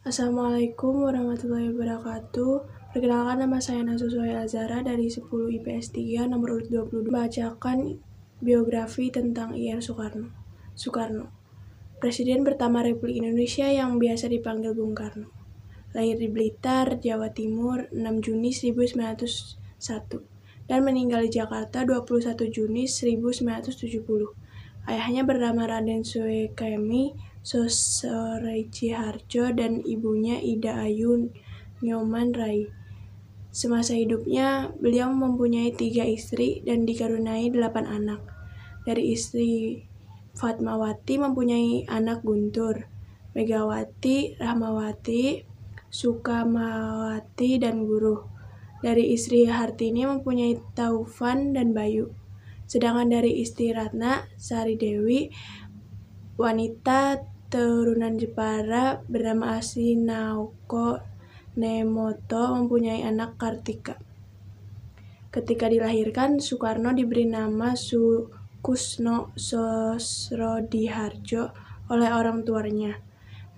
Assalamualaikum warahmatullahi wabarakatuh. Perkenalkan nama saya Nasusoy Azara dari 10 IPS 3 nomor urut 22. Bacakan biografi tentang IR Soekarno. Soekarno, Presiden pertama Republik Indonesia yang biasa dipanggil Bung Karno. Lahir di Blitar, Jawa Timur, 6 Juni 1901 dan meninggal di Jakarta 21 Juni 1970. Ayahnya bernama Raden Suekemi, Sosoreci Harjo dan ibunya Ida Ayu Nyoman Rai. Semasa hidupnya, beliau mempunyai tiga istri dan dikarunai delapan anak. Dari istri Fatmawati mempunyai anak Guntur, Megawati, Rahmawati, Sukamawati, dan Guru. Dari istri Hartini mempunyai Taufan dan Bayu. Sedangkan dari istri Ratna, Sari Dewi wanita turunan Jepara bernama asli Naoko Nemoto mempunyai anak Kartika. Ketika dilahirkan, Soekarno diberi nama Sukusno Sosrodiharjo oleh orang tuanya.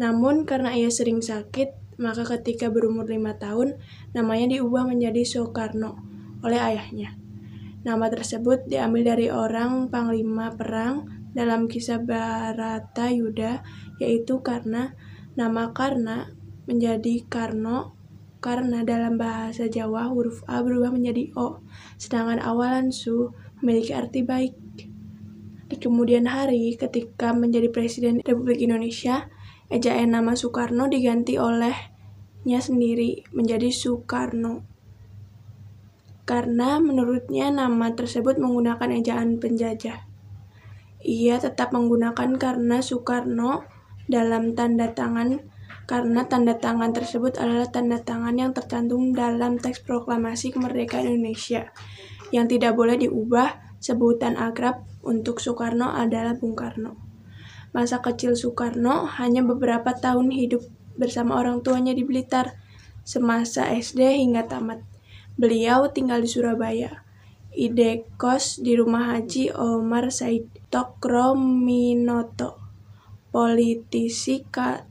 Namun karena ia sering sakit, maka ketika berumur lima tahun, namanya diubah menjadi Soekarno oleh ayahnya. Nama tersebut diambil dari orang panglima perang dalam kisah Barata Yuda, yaitu karena nama karena menjadi karno karena dalam bahasa Jawa huruf A berubah menjadi O, sedangkan awalan su memiliki arti baik. Di kemudian hari, ketika menjadi Presiden Republik Indonesia, ejaan nama Soekarno diganti olehnya sendiri menjadi Soekarno. Karena menurutnya nama tersebut menggunakan ejaan penjajah. Ia tetap menggunakan karena Soekarno dalam tanda tangan karena tanda tangan tersebut adalah tanda tangan yang tercantum dalam teks proklamasi kemerdekaan Indonesia yang tidak boleh diubah sebutan akrab untuk Soekarno adalah Bung Karno. Masa kecil Soekarno hanya beberapa tahun hidup bersama orang tuanya di Blitar, semasa SD hingga tamat. Beliau tinggal di Surabaya ide kos di rumah Haji Omar Said tokrominoto politisi ka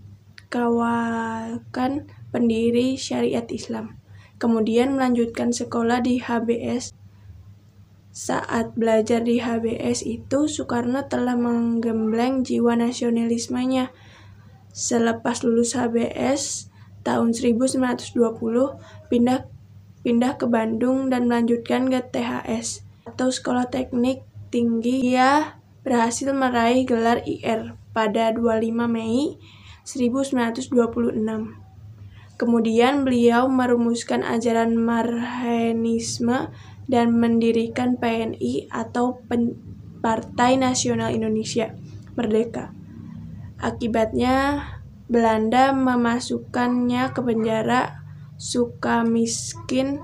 kawakan pendiri syariat Islam. Kemudian melanjutkan sekolah di HBS. Saat belajar di HBS itu, Soekarno telah menggembleng jiwa nasionalismenya. Selepas lulus HBS tahun 1920, pindah pindah ke Bandung dan melanjutkan ke THS atau Sekolah Teknik Tinggi. Ia berhasil meraih gelar IR pada 25 Mei 1926. Kemudian beliau merumuskan ajaran Marhenisme dan mendirikan PNI atau Pen Partai Nasional Indonesia Merdeka. Akibatnya, Belanda memasukkannya ke penjara Sukamiskin,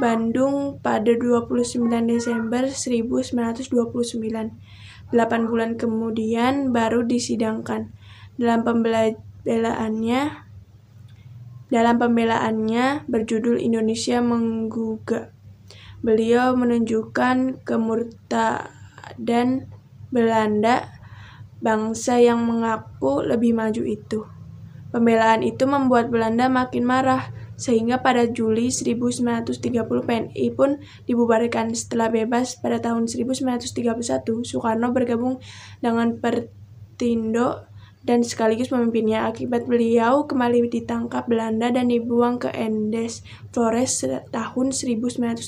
Bandung pada 29 Desember 1929. 8 bulan kemudian baru disidangkan. Dalam pembelaannya dalam pembelaannya berjudul Indonesia Menggugah. Beliau menunjukkan dan Belanda, bangsa yang mengaku lebih maju itu. Pembelaan itu membuat Belanda makin marah sehingga pada Juli 1930 PNI pun dibubarkan setelah bebas pada tahun 1931 Soekarno bergabung dengan Pertindo dan sekaligus memimpinnya akibat beliau kembali ditangkap Belanda dan dibuang ke Endes Flores tahun 1933.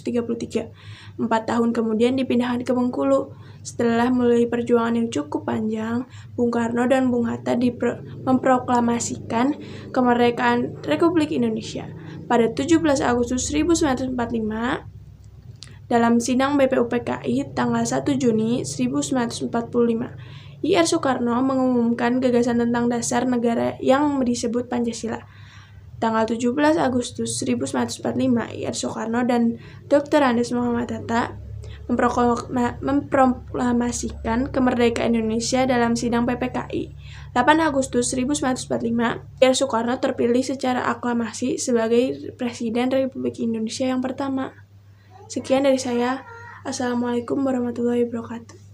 Empat tahun kemudian dipindahkan ke Bengkulu. Setelah melalui perjuangan yang cukup panjang, Bung Karno dan Bung Hatta memproklamasikan kemerdekaan Republik Indonesia pada 17 Agustus 1945 dalam sidang BPUPKI tanggal 1 Juni 1945. IR Soekarno mengumumkan gagasan tentang dasar negara yang disebut Pancasila. Tanggal 17 Agustus 1945, IR Soekarno dan Dr. Andes Muhammad Hatta memproklamasikan kemerdekaan Indonesia dalam sidang PPKI 8 Agustus 1945, Pierre Soekarno terpilih secara aklamasi sebagai Presiden Republik Indonesia yang pertama. Sekian dari saya. Assalamualaikum warahmatullahi wabarakatuh.